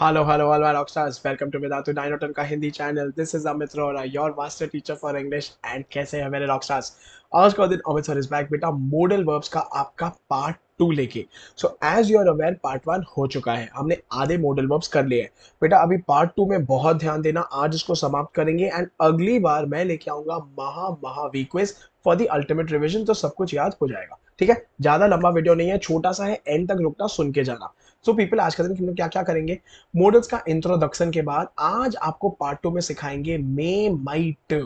Hello, hello, all my rockstars. Welcome to Vedatu Dinoton का Hindi channel this is Amit Arora your master teacher for English and कैसे हैं मेरे rockstars आज का दिन अमित सर इज बैक बेटा मॉडल वर्ब्स का आपका पार्ट टू लेके so as you are aware part one हो चुका है हमने आधे मॉडल वर्ब्स कर लिए हैं बेटा अभी पार्ट टू में बहुत ध्यान देना आज इसको समाप्त करेंगे एंड अगली बार मैं लेके आऊंगा महा महा वीक्वेज फॉर द अल्टीमेट रिविजन तो सब कुछ याद हो जाएगा ठीक है ज्यादा लंबा वीडियो नहीं है छोटा सा है एंड तक रुकना सुन के जाना सो पीपल आज का दिन हम क्या क्या करेंगे मॉडल्स का इंट्रोडक्शन के बाद आज आपको पार्ट टू में सिखाएंगे may might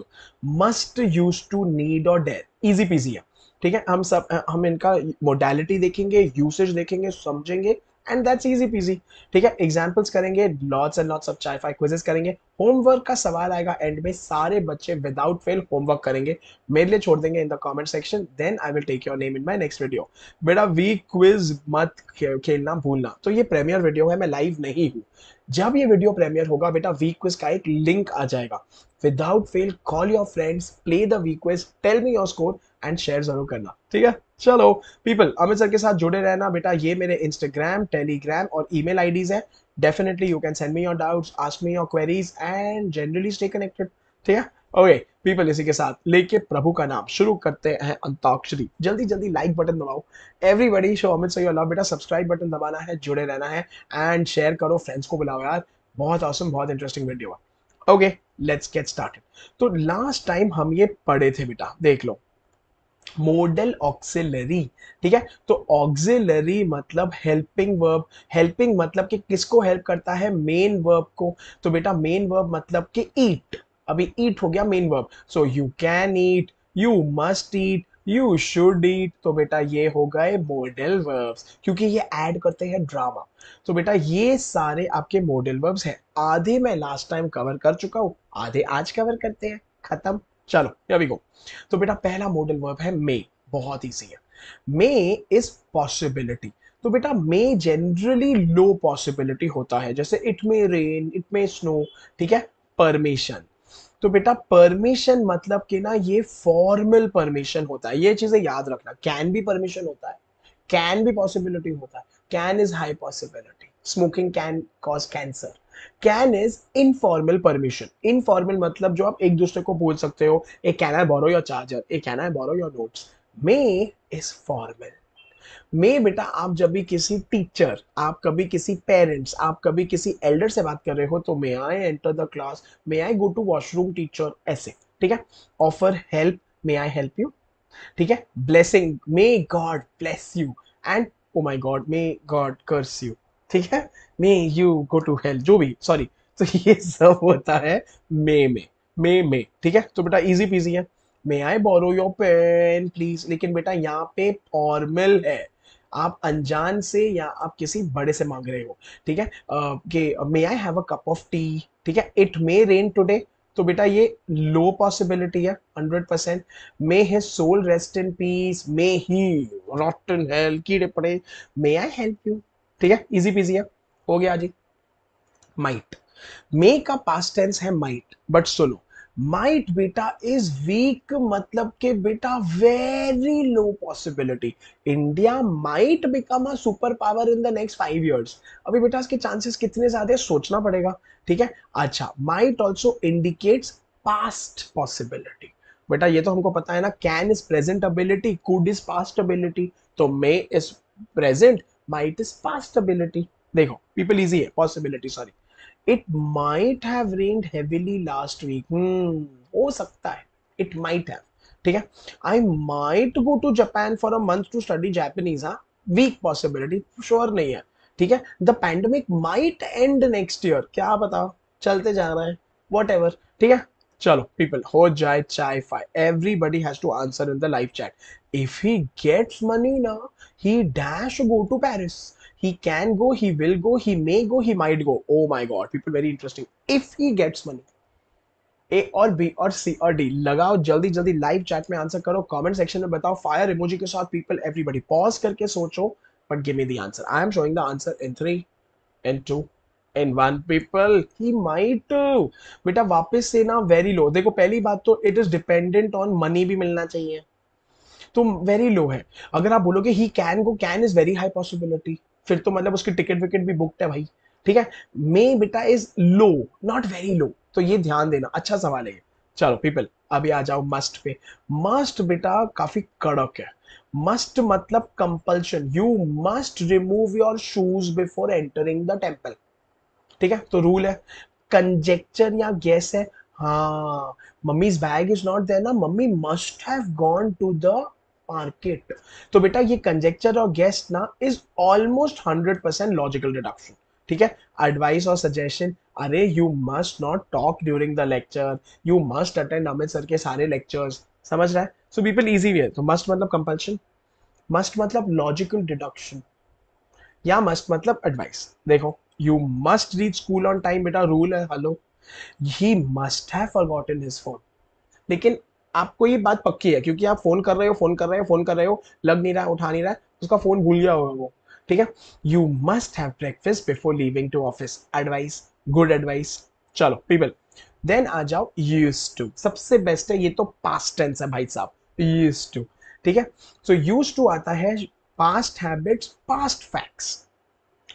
must use to need और डेथ इजी पीजी है ठीक है हम सब हम इनका मोडेलिटी देखेंगे यूसेज देखेंगे समझेंगे एंड दैट्स इजी पीजी ठीक है एग्जाम्पल्स करेंगे लॉट्स एंड लॉट्स ऑफ चाय फाइव क्विजेस करेंगे होमवर्क का सवाल आएगा एंड में सारे बच्चे विदाउट फेल होमवर्क करेंगे मेरे लिए छोड़ देंगे in the comment section then I will take your name in my next video बेटा वी क्विज मत खेलना भूलना तो ये प्रीमियर वीडियो है मैं लाइव नहीं हूँ जब ये वीडियो प्रीमियर होगा बेटा वी क्विज का एक लिंक आ जाएगा without fail call your friends play the request tell me your score and share जरूर करना ठीक है चलो पीपल अमित सर के साथ जुड़े रहना बेटा ये मेरे इंस्टाग्राम टेलीग्राम और ईमेल आईडीज है definitely you can send me your doubts ask me your queries and generally stay connected ठीक है ओके पीपल इसी के साथ लेके प्रभु का नाम शुरू करते हैं अंताक्षरी जल्दी जल्दी लाइक बटन दबाओ एवरीबडी शो अमित सही लव बेटा सब्सक्राइब बटन दबाना है जुड़े रहना है एंड शेयर करो फ्रेंड्स को बुलाओ यार बहुत औसम awesome, बहुत इंटरेस्टिंग वीडियो है ओके लेट्स गेट स्टार्टेड तो लास्ट टाइम हम ये पढ़े थे बेटा देख लो मोडल ऑक्सिलरी ठीक है तो ऑक्सिलरी मतलब हेल्पिंग वर्ब हेल्पिंग मतलब कि किसको हेल्प करता है मेन वर्ब को तो बेटा मेन वर्ब मतलब कि ईट अभी ईट हो गया main verb so you can eat you must eat you should eat तो बेटा ये हो गए मॉडल वर्ब्स क्योंकि ये ऐड करते हैं ड्रामा तो बेटा ये सारे आपके मॉडल वर्ब्स हैं आधे मैं लास्ट टाइम कवर कर चुका हूँ आधे आज कवर करते हैं खत्म चलो अभी गो तो बेटा पहला मॉडल वर्ब है मे बहुत ईजी है मे इज पॉसिबिलिटी तो बेटा मे जनरली लो पॉसिबिलिटी होता है जैसे it may rain it may snow ठीक है परमिशन तो बेटा परमिशन मतलब कि ना ये फॉर्मल परमिशन होता है ये चीजें याद रखना कैन भी परमिशन होता है कैन भी पॉसिबिलिटी होता है can is high possibility smoking can cause cancer can is informal permission informal मतलब जो आप एक दूसरे को बोल सकते हो A can I borrow your charger A can I borrow your notes may is formal may बेटा आप जब भी किसी टीचर आप कभी किसी पेरेंट्स आप कभी किसी एल्डर से बात कर रहे हो तो may I enter the class may I go to washroom teacher ऐसे ठीक है offer help may I help you ठीक है blessing may God bless you and oh my God may God curse you ठीक है may you go to help जो भी sorry तो ये सब होता है मे में मे में ठीक है तो बेटा इजी पीजी है may I borrow your pen please लेकिन बेटा यहाँ पे फॉर्मल है आप अनजान से या आप किसी बड़े से मांग रहे हो ठीक है कि may I have a cup of tea ठीक है इट मे रेन टुडे तो बेटा ये लो पॉसिबिलिटी है hundred percent may his soul rest in peace may he rot in hell कीड़े पड़े मे आई हेल्प यू ठीक है इजी पीजी है हो गया जी माइट मे का पास्ट टेंस है माइट बट सुनो माइट बेटा इज वीक मतलब के बेटा very low possibility India might become a super power in the next five years अभी बेटा इसके चांसेस कितने ज्यादा है सोचना पड़ेगा ठीक है अच्छा might also indicates past possibility बेटा ये तो हमको पता है ना can is present ability could is past ability तो may is present might is past ability देखो पीपल इजी है possibility sorry it might have rained heavily last week हो सकता है इट माइट हैव ठीक है I might go to Japan for a month to study Japanese हाँ weak possibility sure नहीं है ठीक है the pandemic might end next year क्या बताओ चलते जा रहा है वॉट एवर ठीक है चलो पीपल हो जाए चाय फाय everybody has to answer in the live chat if he gets money ना he dash go to Paris he can go, he will go, he may go, he might go. Oh my god, people very interesting. If he gets money. A और B और C और D लगाओ जल्दी जल्दी live chat में answer करो comment section में बताओ फायर इमोजी के साथ पीपल एवरीबॉडी पॉज करके सोचो but give me the answer I am showing the answer in three in two in one people he might बेटा वापस से ना वेरी लो देखो पहली बात तो it is dependent on money भी मिलना चाहिए तो वेरी लो है अगर आप बोलोगे he can go can is very high possibility फिर तो मतलब उसकी टिकट विकेट भी बुकड है भाई ठीक है मे बेटा is low not very low तो ये ध्यान देना अच्छा सवाल है चलो पीपल अभी आ जाओ मस्ट पे मस्ट बेटा काफी कड़क है मस्ट मतलब compulsion you must remove your shoes before entering the temple ठीक है तो रूल है कंजेक्चर या गैस है हाँ मम्मीज बैग इज नॉट देना mummy must have gone to the market तो बेटा ये कंजेक्चर और गेस्ट ना is almost hundred percent logical deduction ठीक है एडवाइस और सजेशन अरे you must not talk during the lecture you must attend Amit sir के सारे लेक्चर्स समझ रहा है सो पीपल इजी वे तो मस्ट मतलब कंपल्शन मस्ट मतलब लॉजिकल डिडक्शन या मस्ट मतलब एडवाइस देखो you must reach school on time बेटा रूल है hello he must have forgotten his phone लेकिन आपको ये बात पक्की है क्योंकि आप फोन कर रहे हो फोन कर रहे हो फोन कर रहे हो लग नहीं रहा उठा नहीं रहा उसका फोन भूल गया होगा वो ठीक है you must have breakfast before leaving to office advice good advice चलो पीपल देन आ जाओ यूज टू सबसे बेस्ट है ये तो पास्ट टेंस है भाई साहब यूज टू ठीक है सो यूज टू आता है पास्ट हैबिट्स पास्ट फैक्ट्स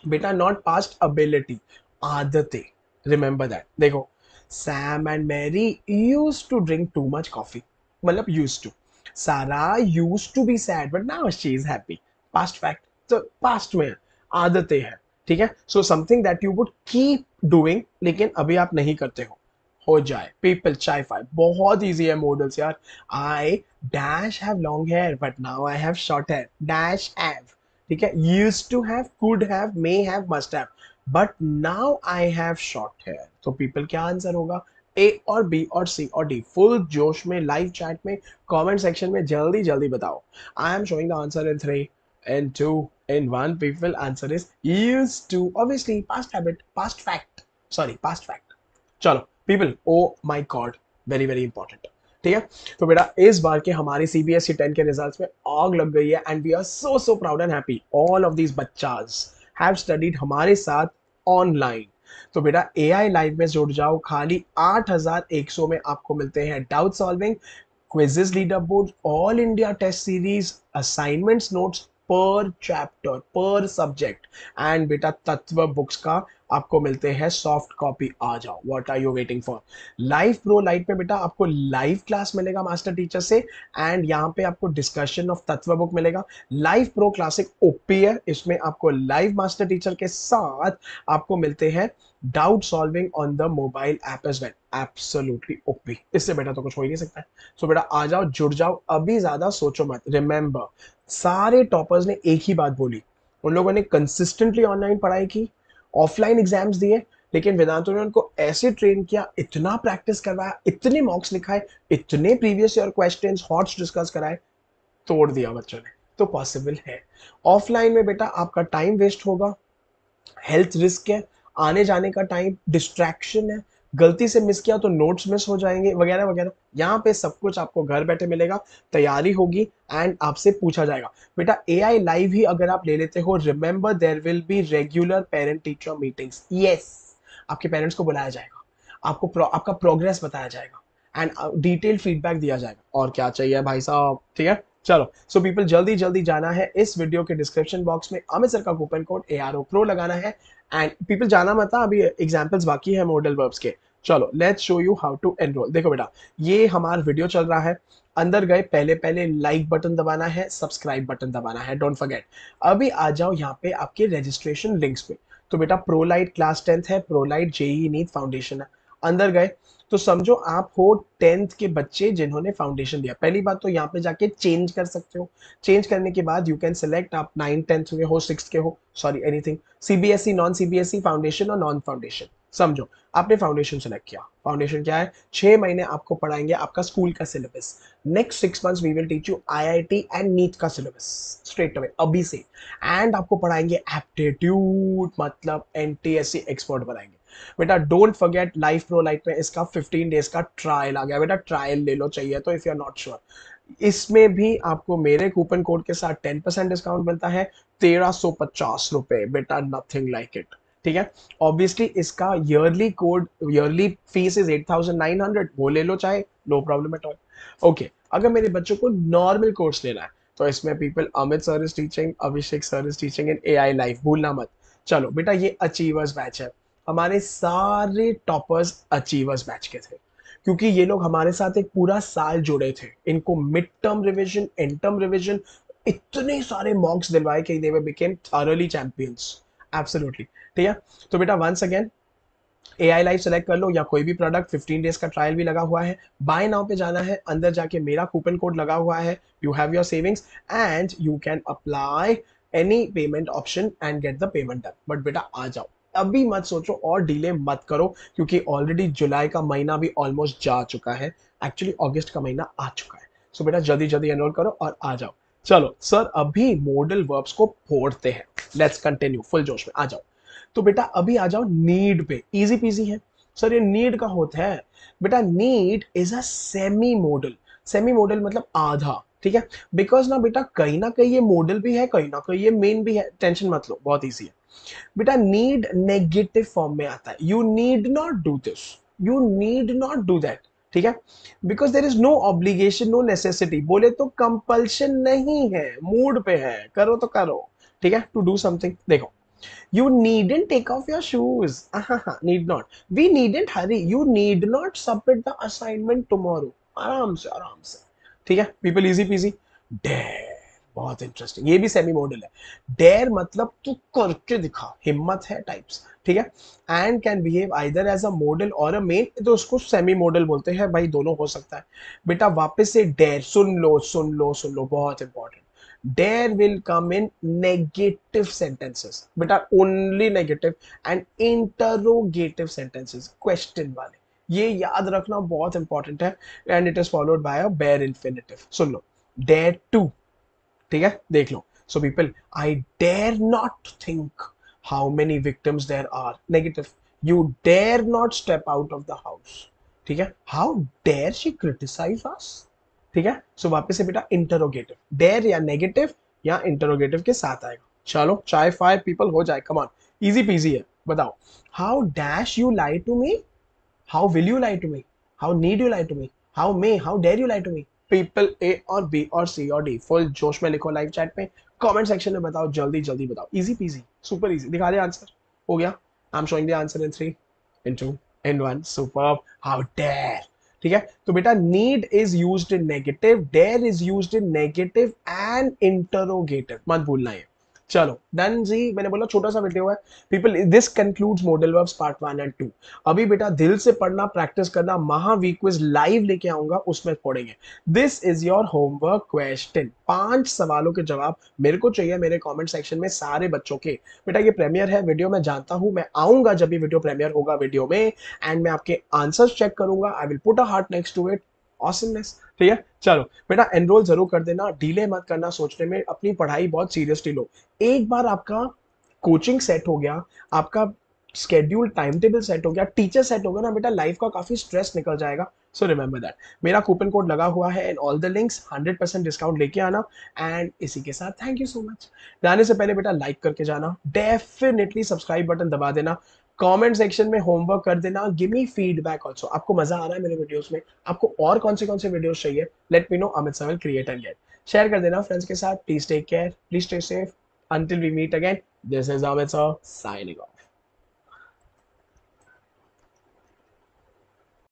बेटा नॉट पास्ट अबिलिटी आदतें रिमेंबर दैट देखो Sam and Mary used to drink too much coffee मतलब यूज टू सारा used to be sad but now she is happy past fact तो past में आदतें हैं ठीक है so something that you would keep doing लेकिन अभी आप नहीं करते हो हो जाए पीपल चाय फाइव बहुत ईजी है मॉडल्स यार I dash have long hair but now I have short hair dash have ठीक है used to have could have may have must have but now I have short hair तो people क्या answer होगा A और B और C और D full जोश में लाइव चैट में कमेंट सेक्शन में जल्दी जल्दी बताओ I am showing the answer in three in two in one people answer is used to obviously past habit past fact sorry past fact चलो people oh my god very very important ठीक है तो बेटा इस बार के हमारे CBSE ten e के रिजल्ट में आग लग गई है and we are so so proud and happy all of these बच्चाज हैव स्टडीड हमारे साथ ऑनलाइन तो बेटा ए आई लाइव में जुड़ जाओ खाली आठ हजार एक सौ में आपको मिलते हैं doubt solving quizzes leader board all India test series assignments notes पर चैप्टर पर सब्जेक्ट एंड बेटा तत्व बुक्स का आपको मिलते हैं सॉफ्ट कॉपी आ जाओ what are you waiting for live pro lite में बेटा आपको लाइव क्लास मिलेगा मास्टर टीचर से एंड यहाँ पे आपको डिस्कशन ऑफ तत्व बुक मिलेगा लाइव प्रो क्लासिक ओपी है इसमें आपको लाइव मास्टर टीचर के साथ आपको मिलते हैं doubt solving on the mobile app as well absolutely OP इससे बेटा तो कुछ हो ही नहीं सकता है सो so, बेटा आ जाओ जुड़ जाओ अभी ज्यादा सोचो मत रिमेंबर सारे टॉपर्स ने एक ही बात बोली उन लोगों ने कंसिस्टेंटली ऑनलाइन पढ़ाई की ऑफलाइन एग्जाम्स दिए लेकिन वेदांतों ने उनको ऐसे ट्रेन किया इतना प्रैक्टिस करवाया इतने मॉक्स लिखाए इतने previous year question HOTS discuss कराए तोड़ दिया बच्चों ने तो पॉसिबल है ऑफलाइन में बेटा आपका टाइम वेस्ट होगा हेल्थ रिस्क है आने जाने का टाइम डिस्ट्रैक्शन है गलती से मिस किया तो नोट्स मिस हो जाएंगे वगैरह वगैरह यहाँ पे सब कुछ आपको घर बैठे मिलेगा तैयारी होगी एंड आपसे पूछा जाएगा बेटा ए आई लाइव ही अगर आप ले लेते हो remember there will be regular parent teacher meetings yes आपके पेरेंट्स को बुलाया जाएगा आपको प्रो, आपका प्रोग्रेस बताया जाएगा एंड डिटेल फीडबैक दिया जाएगा और क्या चाहिए भाई साहब ठीक है चलो सो पीपल जल्दी जल्दी जाना है इस वीडियो के डिस्क्रिप्शन बॉक्स में अमित सर का coupon code A R O pro लगाना है एंड पीपल जाना मत हाँ, अभी एग्जाम्पल्स बाकी है मॉडल वर्ब्स के चलो let's show you how to enroll देखो बेटा ये हमारा वीडियो चल रहा है अंदर गए पहले पहले लाइक बटन दबाना है सब्सक्राइब बटन दबाना है डोंट फॉरगेट अभी आ जाओ यहाँ पे आपके रजिस्ट्रेशन लिंक्स पे तो बेटा प्रोलाइट क्लास टेंथ है प्रोलाइट जेई नीट फाउंडेशन है अंदर गए तो समझो आप हो टेंथ के बच्चे जिन्होंने फाउंडेशन दिया पहली बात तो यहाँ पे जाके चेंज कर सकते हो चेंज करने के बाद यू कैन सेलेक्ट आप नाइन टेंथ में हो सिक्स के हो sorry anything CBSE non CBSE foundation और नॉन फाउंडेशन समझो आपने फाउंडेशन सेलेक्ट किया फाउंडेशन क्या है छह महीने आपको पढ़ाएंगे आपका स्कूल का syllabus next six months we will teach you IIT and NEET का सिलेबस स्ट्रेट अवे अभी से एंड आपको पढ़ाएंगे एप्टीट्यूड मतलब एनटीएससी एक्सपर्ट बनाएंगे बेटा don't forget live pro lite में इसका फिफ्टीन डेज का ट्रायल आ गया बेटा ट्रायल ले लो चाहिए तो if you are not sure इसमें भी आपको मेरे कूपन कोड के साथ टेन परसेंट डिस्काउंट मिलता है तेरह सौ पचास रुपए बेटा नथिंग लाइक इट ठीक है ऑब्वियसली इसका yearly code yearly fees is eight thousand nine hundred वो ले लो चाहे no problem at all okay अगर मेरे बच्चों को नॉर्मल कोर्स लेना है तो इसमें people Amit sir is teaching Abhishek sir is teaching in A I live भूलना मत चलो बेटा ये अचीवर्स बैच है हमारे सारे टॉपर्स अचीवर्स बैच के थे क्योंकि ये लोग हमारे साथ एक पूरा साल जुड़े थे इनको mid term revision end term revision इतने सारे मॉक्स दिलवाए कि they became thoroughly champions absolutely ठीक है तो बेटा once again A I live select कर लो या कोई भी प्रोडक्ट फिफ्टीन डेज का ट्रायल भी लगा हुआ है बाय नाउ पे जाना है अंदर जाके मेरा कूपन कोड लगा हुआ है you have your savings and you can apply any payment option and get the payment done but बेटा आ जाओ अभी मत सोचो और डिले मत करो क्योंकि ऑलरेडी जुलाई का महीना भी ऑलमोस्ट जा चुका है एक्चुअली ऑगस्ट का महीना आ चुका है सो so, बेटा जल्दी जल्दी एनरोल करो और आ जाओ चलो सर अभी मॉडल वर्ब्स को फोड़ते हैं लेट्स कंटिन्यू फुल जोश में आ जाओ तो बेटा अभी आ जाओ नीड पे इजी पीजी है सर ये नीड का होता है बेटा need is a semi modal semi modal मतलब आधा ठीक है बिकॉज ना बेटा कहीं ना कहीं ये मॉडल भी है कहीं ना कहीं ये मेन भी है टेंशन मत लो बहुत ईजी है बेटा नीड नेगेटिव फॉर्म में आता है you need not do this you need not do that ठीक है because there is no obligation no necessity बोले तो कंपल्शन नहीं है मूड पे है करो तो करो ठीक है टू डू समथिंग देखो you needn't take off your shoes Ahaha, need not we needn't hurry you need not submit the assignment tomorrow आराम से आराम से ठीक है people easy peasy damn बहुत इंटरेस्टिंग ये भी सेमी मॉडल है डेयर मतलब तू करके दिखा हिम्मत है टाइप्स ठीक है and can behave either as a modal और अ मेन तो उसको सेमी मॉडल बोलते हैं भाई दोनों हो सकता है बेटा वापस से डेयर सुन लो सुन लो सुन लो बहुत important there will come in negative sentences but are only negative and interrogative sentences question वाले ये याद रखना बहुत इंपॉर्टेंट है and it is followed by a bare infinitive सुन लो डेयर टू ठीक है देख लो so people I dare not think how many victims there are negative you dare not step out of the house ठीक है how dare she criticise us ठीक है सो वापस से बेटा इंटरोगेटिव डेयर या नेगेटिव या इंटरोगेटिव के साथ आएगा चलो चाय फाइव पीपल हो जाए कमान इजी पीजी है बताओ how dash you lie to me how will you lie to me how need you lie to me how may how dare you lie to me people A और B और C और D full जोश में लिखो live chat में comment section में बताओ जल्दी जल्दी बताओ इजी पीजी सुपर इजी दिखा दे आंसर हो गया I am showing the answer in three in two in one super how dare ठीक है तो बेटा need is used in negative dare is used in negative and interrogative मत भूलना है चलो डन जी मैंने बोला छोटा सा वीडियो है people this concludes modal verbs part one and two अभी बेटा दिल से पढ़ना प्रैक्टिस करना महावी क्विज लाइव लेके आऊंगा उसमें पढ़ेंगे this is your homework question पांच सवालों के जवाब मेरे को चाहिए मेरे कमेंट सेक्शन में सारे बच्चों के बेटा ये प्रीमियर है वीडियो मैं जानता हूं मैं आऊंगा जब भी वीडियो प्रीमियर होगा वीडियो में एंड मैं आपके आंसर्स चेक करूंगा I will put a heart next to it awesomeness ठीक है चलो बेटा एनरोल जरूर कर देना डिले मत करना सोचने में अपनी पढ़ाई बहुत सीरियसली लो एक बार आपका कोचिंग सेट हो गया आपका स्केड्यूल टाइम टेबल सेट हो गया टीचर सेट हो गया ना बेटा लाइफ का काफी स्ट्रेस निकल जाएगा सो रिमेंबर दैट मेरा कूपन कोड लगा हुआ है and all the links 100 percent discount लेके आना एंड इसी के साथ थैंक यू सो मच जाने से पहले बेटा लाइक करके जाना डेफिनेटली सब्सक्राइब बटन दबा देना कमेंट सेक्शन में होमवर्क कर देना गिव मी फीडबैक ऑल्सो आपको मजा आ रहा है मेरे वीडियोस में आपको और कौन से कौन से वीडियोस चाहिए लेट मी नो अमित सावल क्रिएट एंड गेट शेयर कर देना फ्रेंड्स के साथ please take care please stay safe until we meet again this is Amit signing of